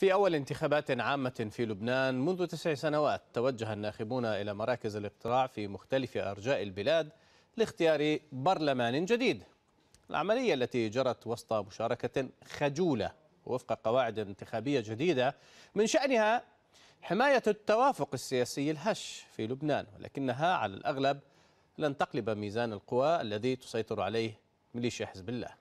في أول انتخابات عامة في لبنان منذ تسع سنوات توجه الناخبون إلى مراكز الاقتراع في مختلف أرجاء البلاد لاختيار برلمان جديد العملية التي جرت وسط مشاركة خجولة وفق قواعد انتخابية جديدة من شأنها حماية التوافق السياسي الهش في لبنان ولكنها على الأغلب لن تقلب ميزان القوى الذي تسيطر عليه ميليشيا حزب الله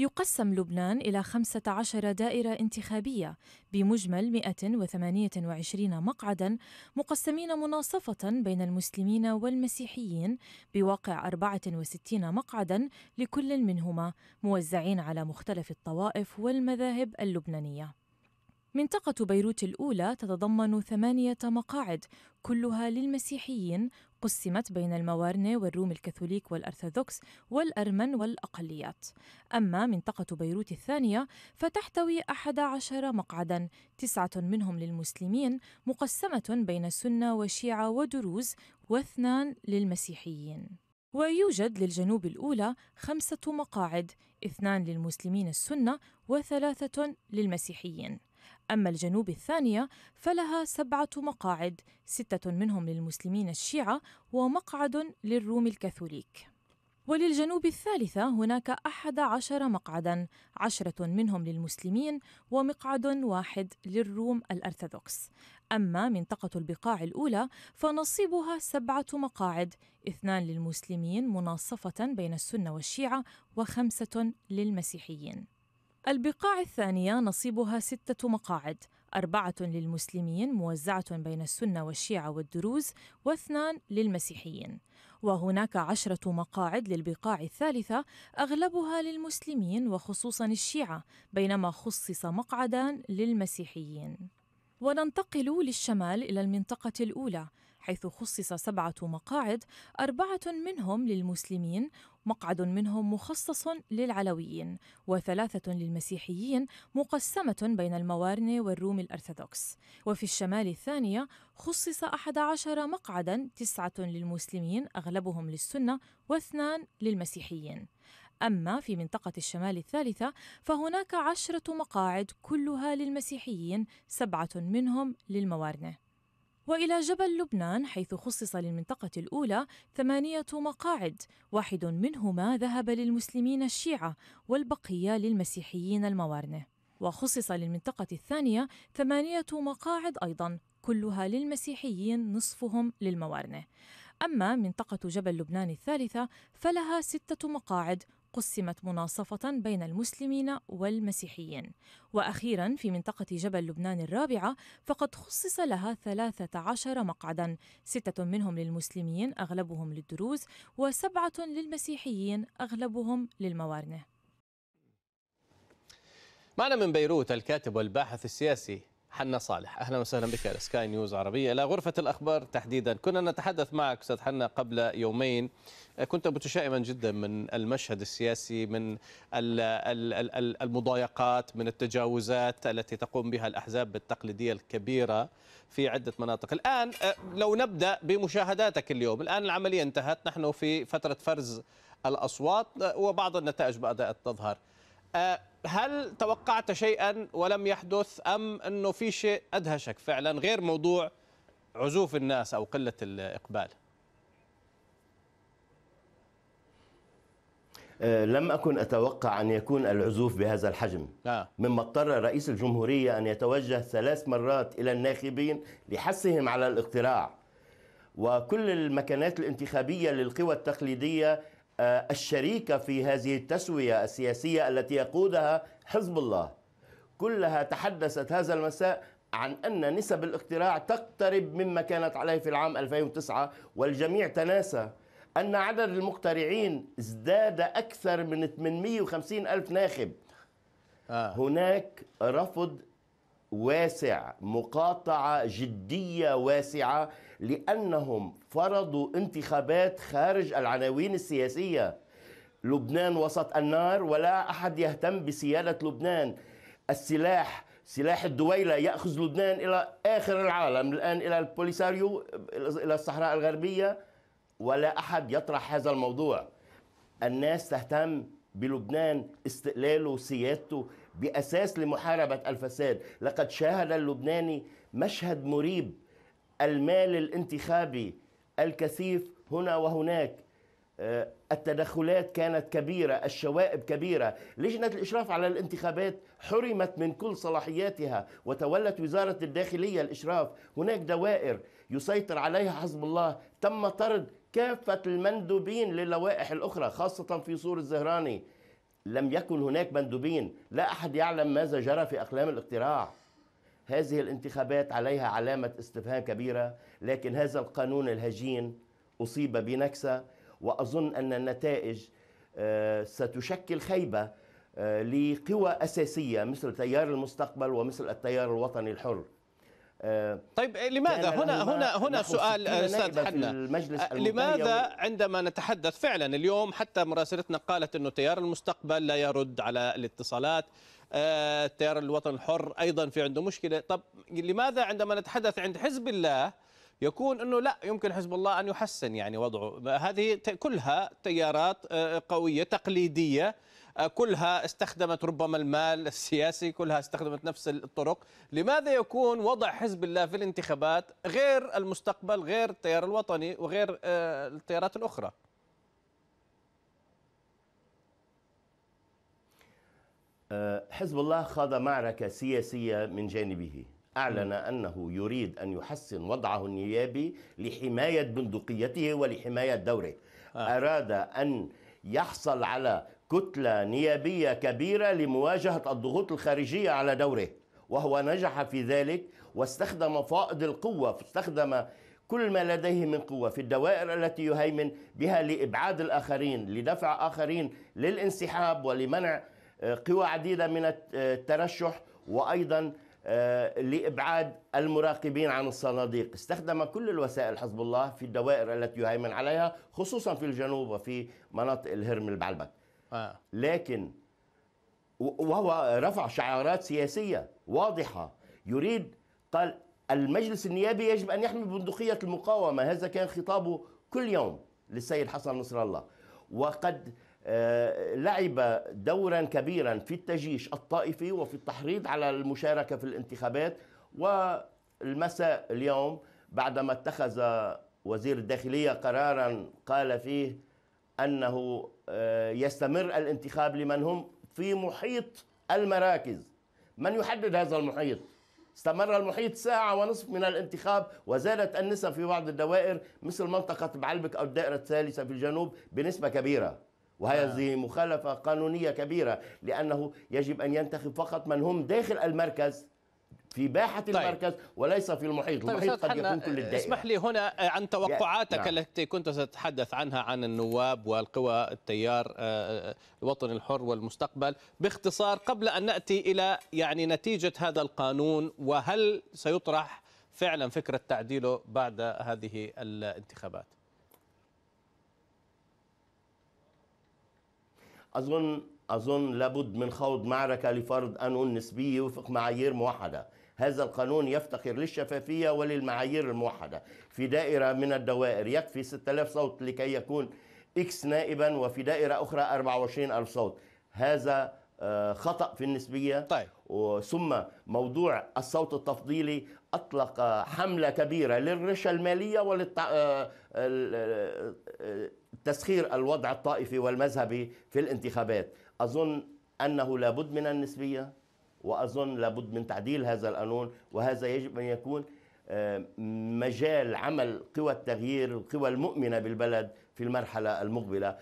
يقسم لبنان إلى 15 دائرة انتخابية بمجمل 128 مقعدا مقسمين مناصفة بين المسلمين والمسيحيين بواقع 64 مقعدا لكل منهما موزعين على مختلف الطوائف والمذاهب اللبنانية منطقة بيروت الأولى تتضمن ثمانية مقاعد كلها للمسيحيين قسمت بين الموارنة والروم الكاثوليك والأرثوذكس والأرمن والأقليات أما منطقة بيروت الثانية فتحتوي أحد عشر مقعدا تسعة منهم للمسلمين مقسمة بين السنة وشيعة ودروز واثنان للمسيحيين ويوجد للجنوب الأولى خمسة مقاعد اثنان للمسلمين السنة وثلاثة للمسيحيين أما الجنوب الثانية فلها سبعة مقاعد ستة منهم للمسلمين الشيعة ومقعد للروم الكاثوليك وللجنوب الثالثة هناك أحد عشر مقعدا عشرة منهم للمسلمين ومقعد واحد للروم الأرثوذكس أما منطقة البقاع الأولى فنصيبها سبعة مقاعد اثنان للمسلمين مناصفة بين السنة والشيعة وخمسة للمسيحيين البقاع الثانية نصيبها ستة مقاعد أربعة للمسلمين موزعة بين السنة والشيعة والدروز واثنان للمسيحيين وهناك عشرة مقاعد للبقاع الثالثة أغلبها للمسلمين وخصوصا الشيعة بينما خصص مقعدان للمسيحيين وننتقل للشمال إلى المنطقة الأولى حيث خصص سبعة مقاعد أربعة منهم للمسلمين مقعد منهم مخصص للعلويين وثلاثة للمسيحيين مقسمة بين الموارنة والروم الأرثوذكس وفي الشمال الثانية خصص أحد عشر مقعدا تسعة للمسلمين أغلبهم للسنة واثنان للمسيحيين أما في منطقة الشمال الثالثة فهناك عشرة مقاعد كلها للمسيحيين سبعة منهم للموارنة وإلى جبل لبنان حيث خصص للمنطقة الأولى ثمانية مقاعد واحد منهما ذهب للمسلمين الشيعة والبقية للمسيحيين الموارنة وخصص للمنطقة الثانية ثمانية مقاعد أيضا كلها للمسيحيين نصفهم للموارنة أما منطقة جبل لبنان الثالثة فلها ستة مقاعد قسمت مناصفة بين المسلمين والمسيحيين وأخيرا في منطقة جبل لبنان الرابعة فقد خصص لها 13 مقعدا ستة منهم للمسلمين أغلبهم للدروز وسبعة للمسيحيين أغلبهم للموارنة معنا من بيروت الكاتب والباحث السياسي حنا صالح اهلا وسهلا بك على سكاي نيوز عربيه الى غرفه الاخبار تحديدا كنا نتحدث معك استاذ حنا قبل يومين كنت متشائما جدا من المشهد السياسي من المضايقات من التجاوزات التي تقوم بها الاحزاب التقليديه الكبيره في عده مناطق الان أه، لو نبدا بمشاهداتك اليوم الان العمليه انتهت نحن في فتره فرز الاصوات أه، وبعض النتائج بدات تظهر أه، هل توقعت شيئا ولم يحدث أم أنه في شيء أدهشك فعلا غير موضوع عزوف الناس أو قلة الإقبال أه، لم أكن أتوقع أن يكون العزوف بهذا الحجم آه. مما اضطر رئيس الجمهورية أن يتوجه ثلاث مرات إلى الناخبين لحثهم على الاقتراع وكل المكانات الانتخابية للقوى التقليدية آه، الشريكه في هذه التسويه السياسيه التي يقودها حزب الله كلها تحدثت هذا المساء عن أن نسب الاقتراع تقترب مما كانت عليه في العام 2009 والجميع تناسى أن عدد المقترعين ازداد أكثر من 850 ألف ناخب آه. هناك رفض واسع مقاطعه جديه واسعه لانهم فرضوا انتخابات خارج العناوين السياسيه لبنان وسط النار ولا احد يهتم بسياده لبنان السلاح سلاح الدويله ياخذ لبنان الى اخر العالم الان الى البوليساريو الى الصحراء الغربيه ولا احد يطرح هذا الموضوع الناس تهتم بلبنان استقلاله وسيادته بأساس لمحاربة الفساد لقد شاهد اللبناني مشهد مريب المال الانتخابي الكثيف هنا وهناك آه، التدخلات كانت كبيرة الشوائب كبيرة لجنة الإشراف على الانتخابات حرمت من كل صلاحياتها وتولت وزارة الداخلية الإشراف هناك دوائر يسيطر عليها حزب الله تم طرد كافة المندوبين للوائح الأخرى خاصة في سور الزهراني لم يكن هناك مندوبين لا أحد يعلم ماذا جرى في أقلام الاقتراع هذه الانتخابات عليها علامة استفهام كبيرة لكن هذا القانون الهجين أصيب بنكسة وأظن أن النتائج آه، ستشكل خيبة آه، لقوى أساسية مثل تيار المستقبل ومثل التيار الوطني الحر آه، طيب إيه، لماذا هنا هنا هنا سؤال استاذ حنا آه، لماذا عندما نتحدث فعلا اليوم حتى مراسلتنا قالت انه تيار المستقبل لا يرد على الاتصالات آه، تيار الوطن الحر ايضا في عنده مشكله طب لماذا عندما نتحدث عند حزب الله يكون انه لا يمكن حزب الله ان يحسن يعني وضعه هذه كلها تيارات قويه تقليديه كلها استخدمت ربما المال السياسي كلها استخدمت نفس الطرق لماذا يكون وضع حزب الله في الانتخابات غير المستقبل غير التيار الوطني وغير آه، التيارات الأخرى آه، حزب الله خاض معركة سياسية من جانبه أعلن أنه يريد أن يحسن وضعه النيابي لحماية بندقيته ولحماية دوره آه. أراد أن يحصل على كتلة نيابية كبيرة لمواجهة الضغوط الخارجية على دوره وهو نجح في ذلك واستخدم فائض القوة استخدم كل ما لديه من قوة في الدوائر التي يهيمن بها لإبعاد الآخرين لدفع آخرين للانسحاب ولمنع آه، قوى عديدة من آه، الترشح وأيضا آه، لإبعاد المراقبين عن الصناديق استخدم كل الوسائل حزب الله في الدوائر التي يهيمن عليها خصوصا في الجنوب وفي مناطق الهرم البعلبك آه. لكن وهو رفع شعارات سياسية واضحة يريد قال المجلس النيابي يجب أن يحمي بندقية المقاومة هذا كان خطابه كل يوم للسيد حسن نصر الله وقد آه، لعب دورا كبيرا في التجيش الطائفي وفي التحريض على المشاركة في الانتخابات والمساء اليوم بعدما اتخذ وزير الداخلية قرارا قال فيه انه آه، يستمر الانتخاب لمن هم في محيط المراكز من يحدد هذا المحيط استمر المحيط ساعة ونصف من الانتخاب وزادت النسب في بعض الدوائر مثل منطقة بعلبك أو الدائرة الثالثة في الجنوب بنسبة كبيرة وهذه نعم. مخالفة قانونية كبيرة لأنه يجب أن ينتخب فقط من هم داخل المركز في باحة طيب. المركز وليس في المحيط طيب المحيط قد يكون كل الدائرة اسمح لي هنا آه، عن توقعاتك يعني. التي كنت تتحدث عنها عن النواب والقوى التيار آه، آه، الوطني الحر والمستقبل باختصار قبل أن نأتي إلى يعني نتيجة هذا القانون وهل سيطرح فعلا فكرة تعديله بعد هذه الانتخابات أظن أظن لابد من خوض معركة لفرض قانون نسبي يوفق معايير موحدة هذا القانون يفتقر للشفافية وللمعايير الموحدة في دائرة من الدوائر يكفي 6000 صوت لكي يكون إكس نائبا وفي دائرة أخرى 24000 صوت هذا آه، خطأ في النسبية طيب. ثم موضوع الصوت التفضيلي أطلق حملة كبيرة للرشة المالية ولتسخير آه، آه، الوضع الطائفي والمذهبي في الانتخابات أظن أنه لابد من النسبية واظن لابد من تعديل هذا القانون وهذا يجب ان يكون آه، مجال عمل قوى التغيير القوى المؤمنه بالبلد في المرحله المقبله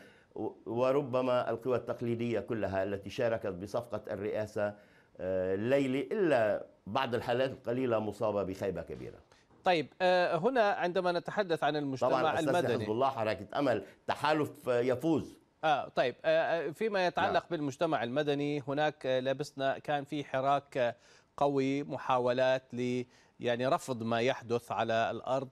وربما القوى التقليديه كلها التي شاركت بصفقه الرئاسه الليله آه، الا بعض الحالات القليله مصابه بخيبه كبيره. طيب آه، هنا عندما نتحدث عن المجتمع طبعا المدني طبعا حزب الله حركه امل تحالف يفوز آه طيب آه،, آه فيما يتعلق نعم. بالمجتمع المدني هناك آه، لبسنا كان في حراك آه، قوي محاولات ل يعني رفض ما يحدث على الارض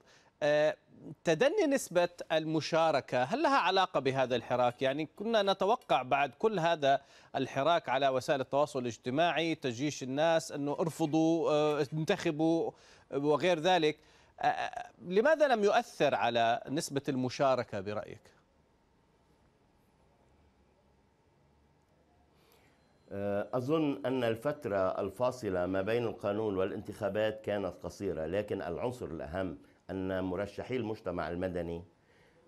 تدني نسبة المشاركة هل لها علاقة بهذا الحراك يعني كنا نتوقع بعد كل هذا الحراك على وسائل التواصل الاجتماعي تجيش الناس أنه ارفضوا انتخبوا وغير ذلك لماذا لم يؤثر على نسبة المشاركة برأيك؟ آه، أظن أن الفترة الفاصلة ما بين القانون والانتخابات كانت قصيرة لكن العنصر الأهم أن مرشحي المجتمع المدني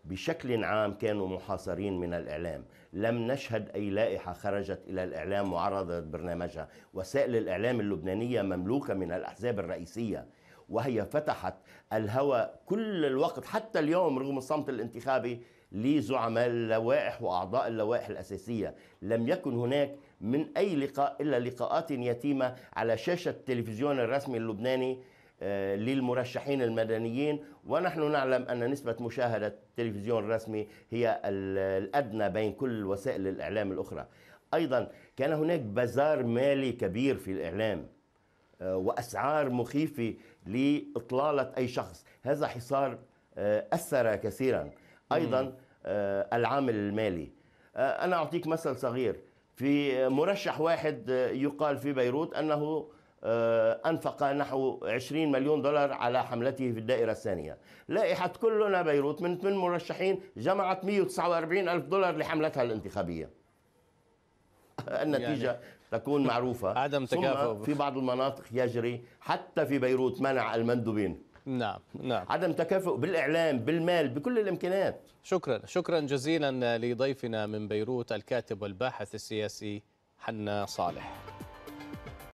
بشكل عام كانوا محاصرين من الإعلام لم نشهد أي لائحة خرجت إلى الإعلام وعرضت برنامجها وسائل الإعلام اللبنانية مملوكة من الأحزاب الرئيسية وهي فتحت الهوى كل الوقت حتى اليوم رغم الصمت الانتخابي لزعماء اللوائح واعضاء اللوائح الاساسيه لم يكن هناك من اي لقاء الا لقاءات يتيمه على شاشه التلفزيون الرسمي اللبناني آه، للمرشحين المدنيين ونحن نعلم أن نسبة مشاهدة التلفزيون الرسمي هي الأدنى بين كل وسائل الإعلام الأخرى أيضا كان هناك بازار مالي كبير في الإعلام آه، وأسعار مخيفة لإطلالة أي شخص هذا حصار آه، أثر كثيرا ايضا آه، العامل المالي آه، انا اعطيك مثل صغير في مرشح واحد آه، يقال في بيروت انه أنفق نحو 20 مليون دولار على حملته في الدائرة الثانية لائحة كلنا بيروت من ثمان مرشحين جمعت 149 ألف دولار لحملتها الانتخابية النتيجة يعني تكون معروفة عدم تكافؤ في بعض المناطق يجري حتى في بيروت منع المندوبين نعم نعم عدم تكافؤ بالاعلام بالمال بكل الامكانيات شكرا شكرا جزيلا لضيفنا من بيروت الكاتب والباحث السياسي حنا صالح